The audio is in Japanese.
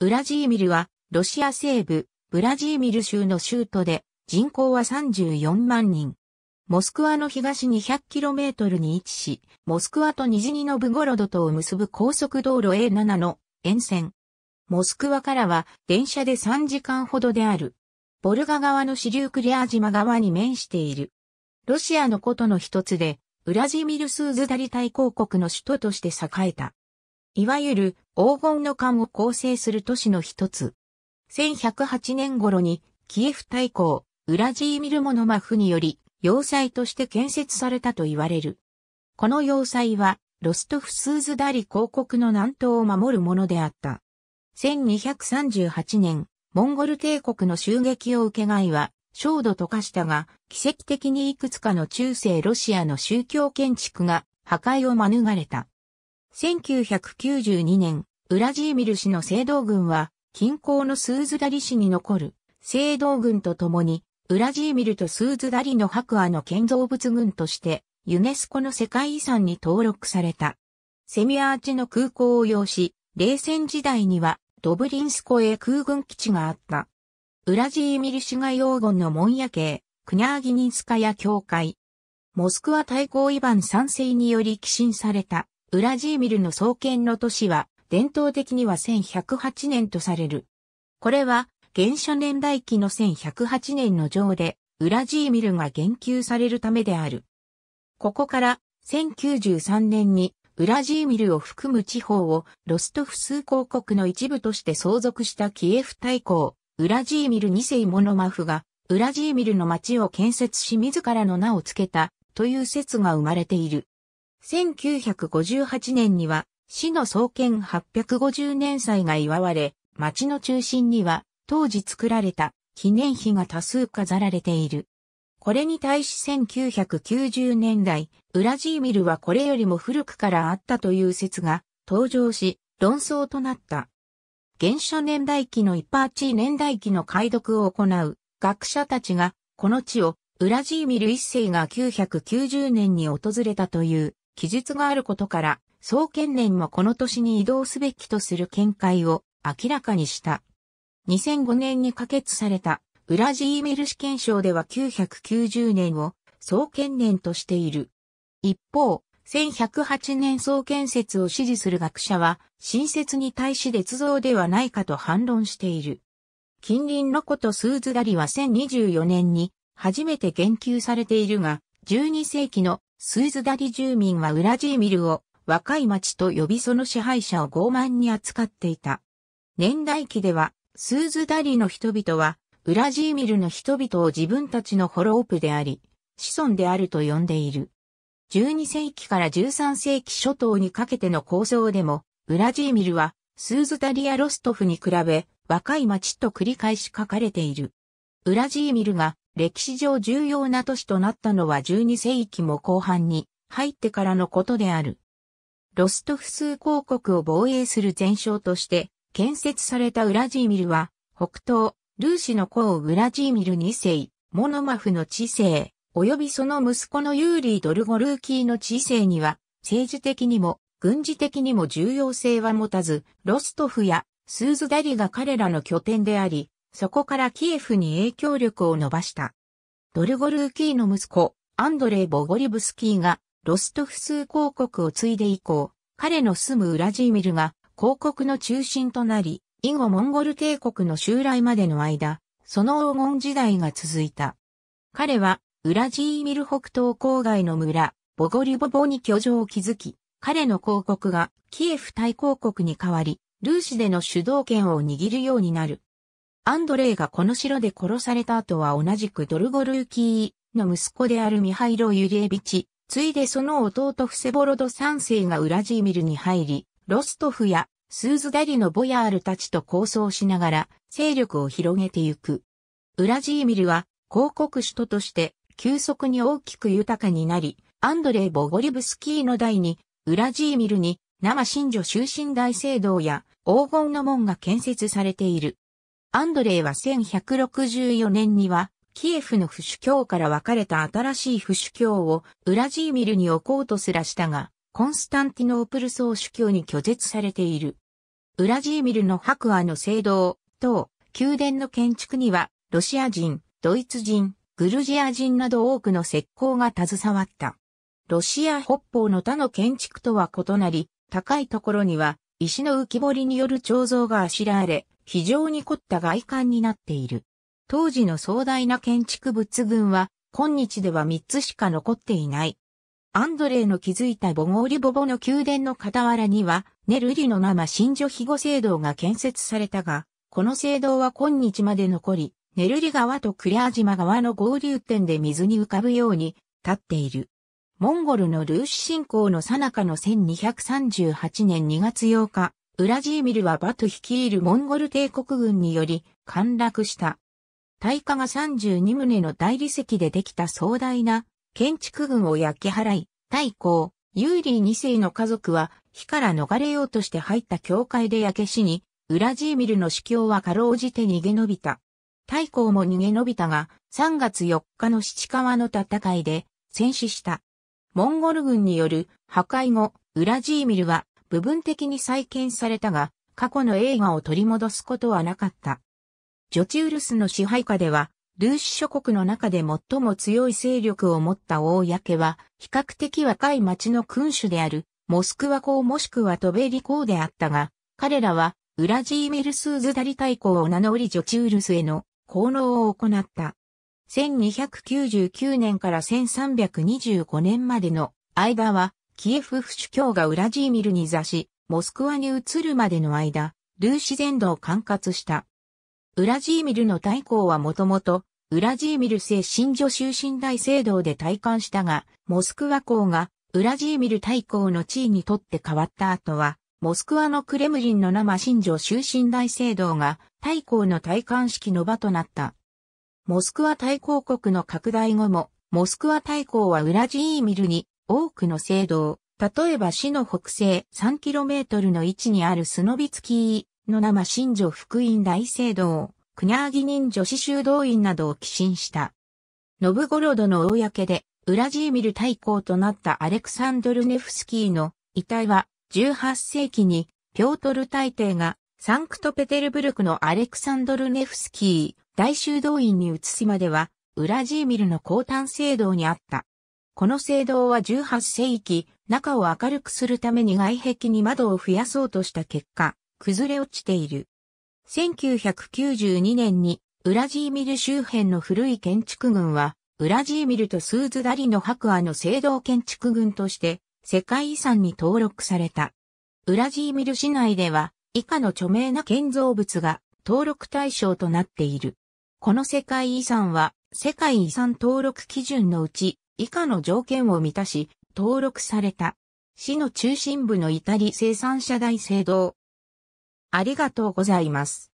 ウラジーミルは、ロシア西部、ブラジーミル州の州都で、人口は34万人。モスクワの東に 100km に位置し、モスクワとニジニノブゴロドとを結ぶ高速道路 A7 の沿線。モスクワからは電車で3時間ほどである。ボルガ川の支流クリア島側に面している。ロシアのことの一つで、ウラジミルスーズダリ大公国の首都として栄えた。いわゆる黄金の冠を構成する都市の一つ。1108年頃にキエフ大公、ウラジーミル・モノマフにより、要塞として建設されたと言われる。この要塞は、ロストフスーズダリ公国の南東を守るものであった。1238年、モンゴル帝国の襲撃を受けがいは、焦土と化したが、奇跡的にいくつかの中世ロシアの宗教建築が破壊を免れた。1992年、ウラジーミル氏の聖堂軍は、近郊のスーズダリ市に残る、聖堂軍と共に、ウラジーミルとスーズダリの白亜の建造物群として、ユネスコの世界遺産に登録された。セミアーチの空港を要し、冷戦時代には、ドブリンスコへ空軍基地があった。ウラジーミル市が用言の門屋系、クニャーギニンスカヤ教会。モスクワ対抗イヴァン賛世により寄進されたウラジーミルの創建の年は、伝統的には1108年とされる。これは、原初年代期の1108年の上で、ウラジーミルが言及されるためである。ここから、1093年に、ウラジーミルを含む地方をロストフス公国の一部として相続したキエフ大公、ウラジーミル2世モノマフが、ウラジーミルの町を建設し自らの名を付けたという説が生まれている。1958年には、市の創建850年祭が祝われ、町の中心には、当時作られた記念碑が多数飾られている。これに対し1990年代、ウラジーミルはこれよりも古くからあったという説が登場し、論争となった。原初年代期のイパーチー年代期の解読を行う学者たちが、この地をウラジーミル一世が990年に訪れたという記述があることから、総建連もこの年に移動すべきとする見解を明らかにした。2005年に可決された、ウラジーメル試験賞では990年を総建連としている。一方、1108年総建設を支持する学者は、新設に対し劣像ではないかと反論している。近隣のことスーズダリは1024年に初めて言及されているが、12世紀のスーズダリ住民はウラジーミルを若い町と呼びその支配者を傲慢に扱っていた。年代記では、スーズダリの人々は、ウラジーミルの人々を自分たちのホロープであり、子孫であると呼んでいる。12世紀から13世紀初頭にかけての構想でも、ウラジーミルは、スーズダリやロストフに比べ、若い町と繰り返し書かれている。ウラジーミルが歴史上重要な都市となったのは12世紀も後半に入ってからのことである。ロストフス公国を防衛する前哨として建設されたウラジーミルは、北東、ルーシの子をウラジーミル2世、モノマフの知性、及びその息子のユーリー・ドルゴルーキーの知性には、政治的にも軍事的にも重要性は持たず、ロストフやスーズダリが彼らの拠点であり、そこからキエフに影響力を伸ばした。ドルゴルーキーの息子、アンドレイ・ボゴリブスキーが、ロストフスー公国を継いで以降、彼の住むウラジーミルが公国の中心となり、以後モンゴル帝国の襲来までの間、その黄金時代が続いた。彼は、ウラジーミル北東郊外の村、ボゴリボボに居城を築き、彼の公国がキエフ大公国に代わり、ルーシでの主導権を握るようになる。アンドレイがこの城で殺された後は同じくドルゴルーキーの息子であるミハイロ・ユリエビチ、ついでその弟フセボロド3世がウラジーミルに入り、ロストフやスーズダリのボヤールたちと構想しながら勢力を広げてゆく。ウラジーミルは広告首都として急速に大きく豊かになり、アンドレイ・ボゴリブスキーの代に、ウラジーミルに生神女終身大聖堂や黄金の門が建設されている。アンドレイは1164年には、キエフの不主教から分かれた新しい不主教をウラジーミルに置こうとすらしたが、コンスタンティノープル総主教に拒絶されている。ウラジーミルの白亜の聖堂等、宮殿の建築には、ロシア人、ドイツ人、グルジア人など多くの石膏が携わった。ロシア北方の他の建築とは異なり、高いところには石の浮き彫りによる彫像があしらわれ、非常に凝った外観になっている。当時の壮大な建築物群は、今日では3つしか残っていない。アンドレイの築いたボゴーリボボの宮殿の傍らには、ネルリの生新女庇護聖堂が建設されたが、この聖堂は今日まで残り、ネルリ川とクレア島側の合流点で水に浮かぶように立っている。モンゴルのルーシ侵攻の最中の1238年2月8日、ウラジーミルはバト率いるモンゴル帝国軍により陥落した。大化が32棟の大理石でできた壮大な建築群を焼き払い、太公、ユーリー2世の家族は火から逃れようとして入った教会で焼け死に、ウラジーミルの司教はかろうじて逃げ延びた。太公も逃げ延びたが、3月4日の七川の戦いで戦死した。モンゴル軍による破壊後、ウラジーミルは部分的に再建されたが、過去の映画を取り戻すことはなかった。ジョチウルスの支配下では、ルーシ諸国の中で最も強い勢力を持った公は、比較的若い町の君主である、モスクワ公もしくはトベリ公であったが、彼らは、ウラジーミルスーズダリ大公を名乗りジョチウルスへの功能を行った。1299年から1325年までの間は、キエフ府主教がウラジーミルに座し、モスクワに移るまでの間、ルーシ全土を管轄した。ウラジーミルの大公はもともと、ウラジーミル聖神女修身大聖堂で退官したが、モスクワ公がウラジーミル大公の地位にとって変わった後は、モスクワのクレムリンの生神女修身大聖堂が大公の退官式の場となった。モスクワ大公国の拡大後も、モスクワ大公はウラジーミルに多くの聖堂、例えば市の北西 3km の位置にあるスノビツキーの生神女福音大聖堂、クニャーギ人女子修道院などを寄進した。ノブゴロドの公で、ウラジーミル大公となったアレクサンドル・ネフスキーの遺体は、18世紀に、ピョートル大帝が、サンクトペテルブルクのアレクサンドル・ネフスキー大修道院に移すまでは、ウラジーミルの高端聖堂にあった。この聖堂は18世紀、中を明るくするために外壁に窓を増やそうとした結果、崩れ落ちている。1992年に、ウラジーミル周辺の古い建築群は、ウラジーミルとスーズダリの白亜の聖堂建築群として、世界遺産に登録された。ウラジーミル市内では、以下の著名な建造物が登録対象となっている。この世界遺産は、世界遺産登録基準のうち、以下の条件を満たし、登録された。市の中心部のイタリ生産者大聖堂。ありがとうございます。